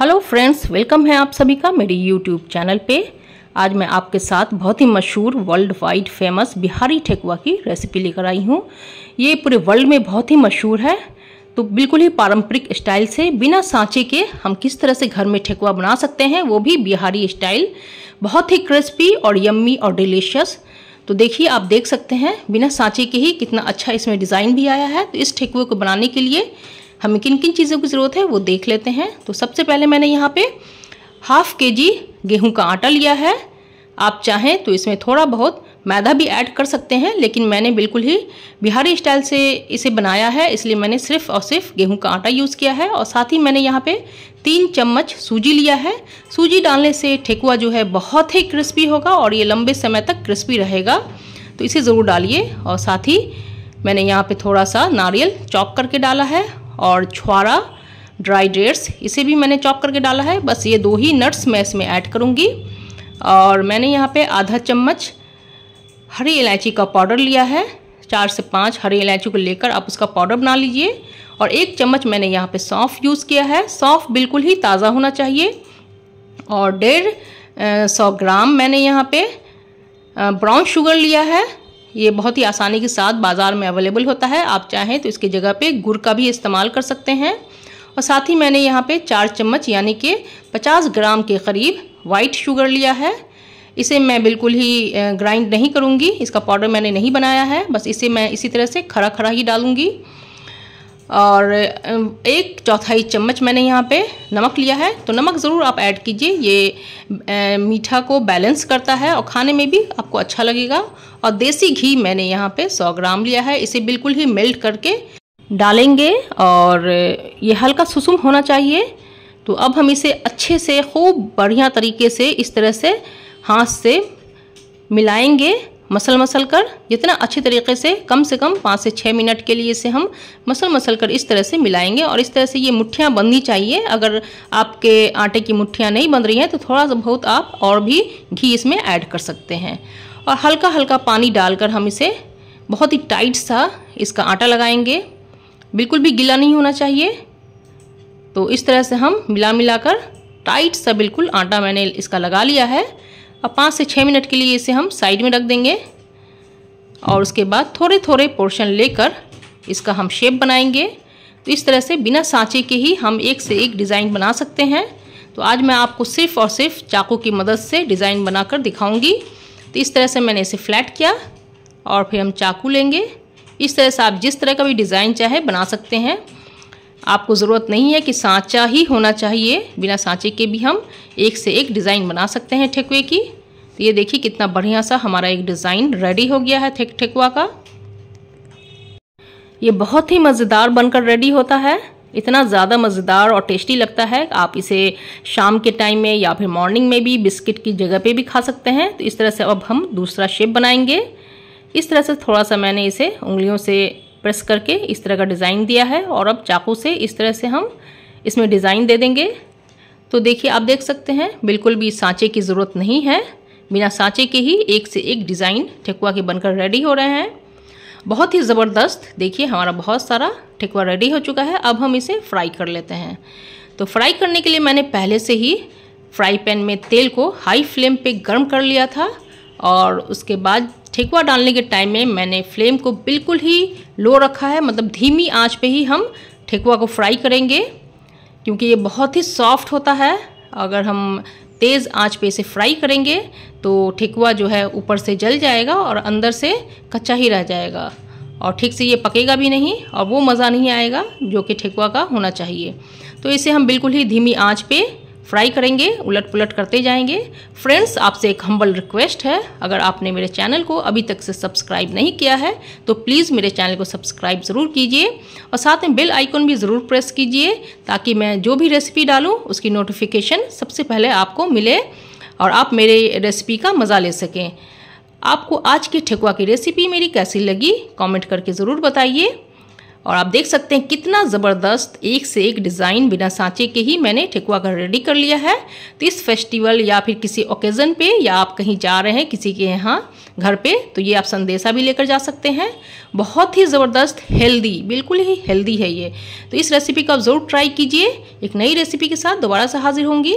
hello friends welcome है आप सभी का मेरे यूट्यूब चैनल पे आज मैं आपके साथ बहुत ही मशहूर world wide famous Bihari thekua की रेसिपी लेकर आई हूँ ये पूरे वर्ल्ड में बहुत ही मशहूर है तो बिल्कुल ही पारंपरिक स्टाइल से बिना सांचे के हम किस तरह से घर में ठेकुआ बना सकते हैं वो भी बिहारी स्टाइल बहुत ही क्रिस्पी और यम्मी और डिलीशियस तो देखिए आप देख सकते हैं बिना सांचे के ही कितना अच्छा इसमें डिज़ाइन भी आया है तो इस ठेकुए को बनाने के लिए हमें किन किन चीज़ों की ज़रूरत है वो देख लेते हैं तो सबसे पहले मैंने यहाँ पे हाफ के जी गेहूँ का आटा लिया है आप चाहें तो इसमें थोड़ा बहुत मैदा भी ऐड कर सकते हैं लेकिन मैंने बिल्कुल ही बिहारी स्टाइल से इसे बनाया है इसलिए मैंने सिर्फ और सिर्फ गेहूं का आटा यूज़ किया है और साथ ही मैंने यहाँ पे तीन चम्मच सूजी लिया है सूजी डालने से ठेकुआ जो है बहुत ही क्रिस्पी होगा और ये लंबे समय तक क्रिस्पी रहेगा तो इसे ज़रूर डालिए और साथ ही मैंने यहाँ पे थोड़ा सा नारियल चॉप करके डाला है और छुआरा ड्राई डेट्स इसे भी मैंने चॉप करके डाला है बस ये दो ही नट्स मैं इसमें ऐड करूँगी और मैंने यहाँ पे आधा चम्मच हरी इलायची का पाउडर लिया है चार से पाँच हरी इलायची को लेकर आप उसका पाउडर बना लीजिए और एक चम्मच मैंने यहाँ पे सौंफ यूज़ किया है सौंफ बिल्कुल ही ताज़ा होना चाहिए और डेढ़ सौ ग्राम मैंने यहाँ पे ब्राउन शुगर लिया है ये बहुत ही आसानी के साथ बाज़ार में अवेलेबल होता है आप चाहें तो इसकी जगह पे गुड़ का भी इस्तेमाल कर सकते हैं और साथ ही मैंने यहाँ पे चार चम्मच यानी कि 50 ग्राम के करीब वाइट शुगर लिया है इसे मैं बिल्कुल ही ग्राइंड नहीं करूँगी इसका पाउडर मैंने नहीं बनाया है बस इसे मैं इसी तरह से खड़ा खड़ा ही डालूँगी और एक चौथाई चम्मच मैंने यहाँ पे नमक लिया है तो नमक ज़रूर आप ऐड कीजिए ये मीठा को बैलेंस करता है और खाने में भी आपको अच्छा लगेगा और देसी घी मैंने यहाँ पे 100 ग्राम लिया है इसे बिल्कुल ही मेल्ट करके डालेंगे और ये हल्का सुसुम होना चाहिए तो अब हम इसे अच्छे से खूब बढ़िया तरीके से इस तरह से हाथ से मिलाएँगे मसल मसल कर जितना अच्छे तरीके से कम से कम पाँच से छः मिनट के लिए इसे हम मसल मसल कर इस तरह से मिलाएंगे और इस तरह से ये मुठ्ठियाँ बननी चाहिए अगर आपके आटे की मुठ्ठियाँ नहीं बन रही हैं तो थोड़ा सा बहुत आप और भी घी इसमें ऐड कर सकते हैं और हल्का हल्का पानी डालकर हम इसे बहुत ही टाइट सा इसका आटा लगाएंगे बिल्कुल भी गीला नहीं होना चाहिए तो इस तरह से हम मिला मिला कर टाइट सा बिल्कुल आटा मैंने इसका लगा लिया है और पाँच से छः मिनट के लिए इसे हम साइड में रख देंगे और उसके बाद थोड़े थोड़े पोर्शन लेकर इसका हम शेप बनाएंगे तो इस तरह से बिना सांचे के ही हम एक से एक डिज़ाइन बना सकते हैं तो आज मैं आपको सिर्फ और सिर्फ चाकू की मदद से डिज़ाइन बनाकर दिखाऊंगी तो इस तरह से मैंने इसे फ्लैट किया और फिर हम चाकू लेंगे इस तरह से आप जिस तरह का भी डिज़ाइन चाहे बना सकते हैं आपको ज़रूरत नहीं है कि सांचा ही होना चाहिए बिना सांचे के भी हम एक से एक डिज़ाइन बना सकते हैं ठेकुए की तो ये देखिए कितना बढ़िया सा हमारा एक डिज़ाइन रेडी हो गया है थिक ठेकुआ का ये बहुत ही मज़ेदार बनकर रेडी होता है इतना ज़्यादा मज़ेदार और टेस्टी लगता है आप इसे शाम के टाइम में या फिर मॉर्निंग में भी बिस्किट की जगह पे भी खा सकते हैं तो इस तरह से अब हम दूसरा शेप बनाएंगे इस तरह से थोड़ा सा मैंने इसे उंगलियों से प्रेस करके इस तरह का डिज़ाइन दिया है और अब चाकू से इस तरह से हम इसमें डिज़ाइन दे देंगे तो देखिए आप देख सकते हैं बिल्कुल भी सांचे की ज़रूरत नहीं है बिना सांचे के ही एक से एक डिज़ाइन ठेकुआ के बनकर रेडी हो रहे हैं बहुत ही ज़बरदस्त देखिए हमारा बहुत सारा ठेकुआ रेडी हो चुका है अब हम इसे फ्राई कर लेते हैं तो फ्राई करने के लिए मैंने पहले से ही फ्राई पैन में तेल को हाई फ्लेम पे गर्म कर लिया था और उसके बाद ठेकुआ डालने के टाइम में मैंने फ्लेम को बिल्कुल ही लो रखा है मतलब धीमी आंच पे ही हम ठेकुआ को फ्राई करेंगे क्योंकि ये बहुत ही सॉफ्ट होता है अगर हम तेज़ आंच पे इसे फ्राई करेंगे तो ठेकुआ जो है ऊपर से जल जाएगा और अंदर से कच्चा ही रह जाएगा और ठीक से ये पकेगा भी नहीं और वो मज़ा नहीं आएगा जो कि ठेकुआ का होना चाहिए तो इसे हम बिल्कुल ही धीमी आंच पे फ्राई करेंगे उलट पुलट करते जाएंगे फ्रेंड्स आपसे एक हम्बल रिक्वेस्ट है अगर आपने मेरे चैनल को अभी तक से सब्सक्राइब नहीं किया है तो प्लीज़ मेरे चैनल को सब्सक्राइब ज़रूर कीजिए और साथ में बेल आइकन भी ज़रूर प्रेस कीजिए ताकि मैं जो भी रेसिपी डालूँ उसकी नोटिफिकेशन सबसे पहले आपको मिले और आप मेरे रेसिपी का मज़ा ले सकें आपको आज की ठेकुआ की रेसिपी मेरी कैसी लगी कमेंट करके ज़रूर बताइए और आप देख सकते हैं कितना ज़बरदस्त एक से एक डिज़ाइन बिना सांचे के ही मैंने ठेकुआ घर रेडी कर लिया है तो इस फेस्टिवल या फिर किसी ओकेज़न पे या आप कहीं जा रहे हैं किसी के यहाँ घर पे तो ये आप संदेशा भी लेकर जा सकते हैं बहुत ही ज़बरदस्त हेल्दी बिल्कुल ही हेल्दी है ये तो इस रेसिपी को आप ज़रूर ट्राई कीजिए एक नई रेसिपी के साथ दोबारा से हाजिर होंगी